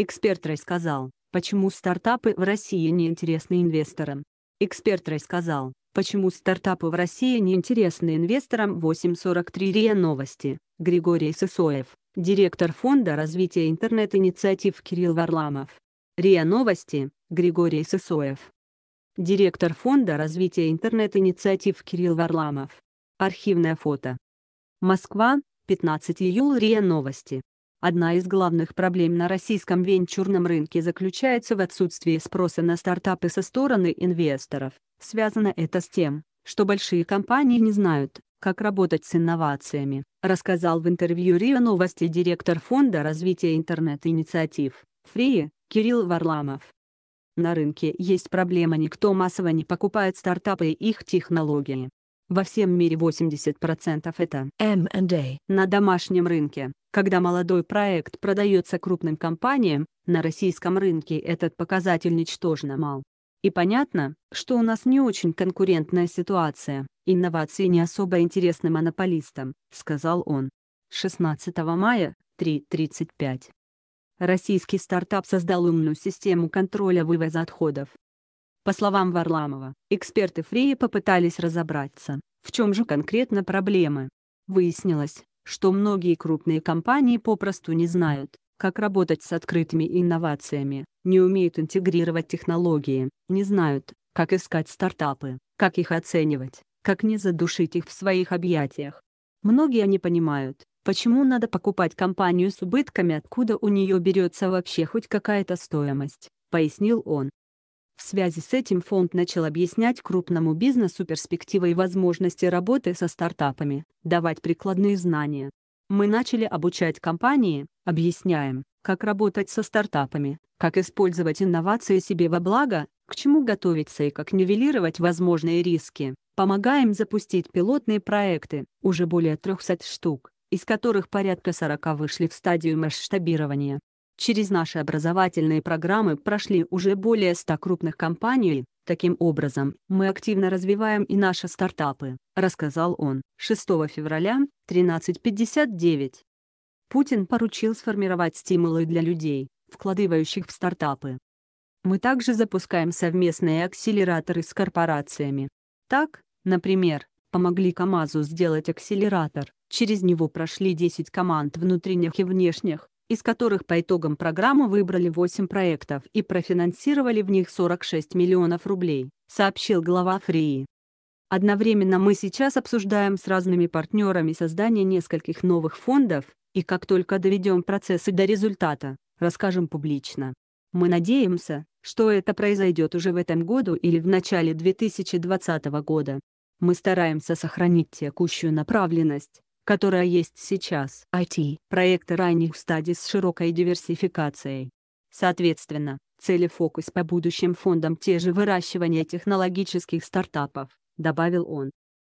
Эксперт рассказал, почему стартапы в России не интересны инвесторам. Эксперт рассказал, почему стартапы в России не интересны инвесторам 843 РИА Новости, Григорий Сысоев, директор Фонда развития интернет-инициатив Кирилл Варламов. РИА Новости, Григорий Сысоев. Директор Фонда развития интернет-инициатив Кирилл Варламов. Архивное фото. Москва, 15 июля РИА Новости. Одна из главных проблем на российском венчурном рынке заключается в отсутствии спроса на стартапы со стороны инвесторов. Связано это с тем, что большие компании не знают, как работать с инновациями, рассказал в интервью РИА Новости директор Фонда развития интернет-инициатив Фрии Кирилл Варламов. На рынке есть проблема никто массово не покупает стартапы и их технологии. Во всем мире 80% это M&A. На домашнем рынке, когда молодой проект продается крупным компаниям, на российском рынке этот показатель ничтожно мал. И понятно, что у нас не очень конкурентная ситуация, инновации не особо интересны монополистам, сказал он. 16 мая, 3.35. Российский стартап создал умную систему контроля вывоза отходов. По словам Варламова, эксперты Фрии попытались разобраться, в чем же конкретно проблемы. Выяснилось, что многие крупные компании попросту не знают, как работать с открытыми инновациями, не умеют интегрировать технологии, не знают, как искать стартапы, как их оценивать, как не задушить их в своих объятиях. Многие не понимают, почему надо покупать компанию с убытками, откуда у нее берется вообще хоть какая-то стоимость, пояснил он. В связи с этим фонд начал объяснять крупному бизнесу перспективы и возможности работы со стартапами, давать прикладные знания. Мы начали обучать компании, объясняем, как работать со стартапами, как использовать инновации себе во благо, к чему готовиться и как нивелировать возможные риски. Помогаем запустить пилотные проекты, уже более 300 штук, из которых порядка 40 вышли в стадию масштабирования. Через наши образовательные программы прошли уже более 100 крупных компаний, таким образом, мы активно развиваем и наши стартапы, рассказал он 6 февраля 13.59. Путин поручил сформировать стимулы для людей, вкладывающих в стартапы. Мы также запускаем совместные акселераторы с корпорациями. Так, например, помогли КАМАЗу сделать акселератор, через него прошли 10 команд внутренних и внешних, из которых по итогам программы выбрали 8 проектов и профинансировали в них 46 миллионов рублей, сообщил глава Фрии. Одновременно мы сейчас обсуждаем с разными партнерами создание нескольких новых фондов, и как только доведем процессы до результата, расскажем публично. Мы надеемся, что это произойдет уже в этом году или в начале 2020 года. Мы стараемся сохранить текущую направленность, которая есть сейчас. IT – проекты ранних стадий с широкой диверсификацией. Соответственно, цели фокус по будущим фондам те же выращивание технологических стартапов, добавил он.